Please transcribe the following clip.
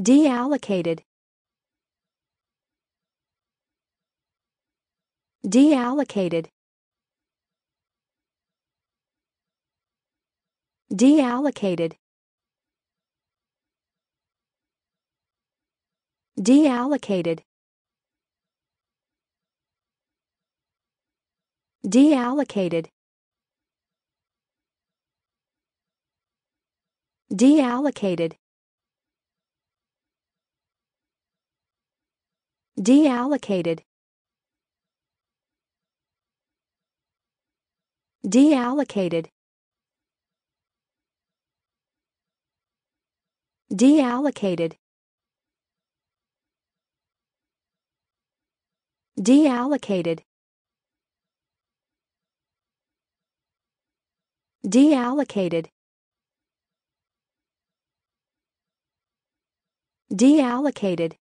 Deallocated. Deallocated. Deallocated. Deallocated. Deallocated. Deallocated. Deallocated. Deallocated. Deallocated. Deallocated. Deallocated. Deallocated.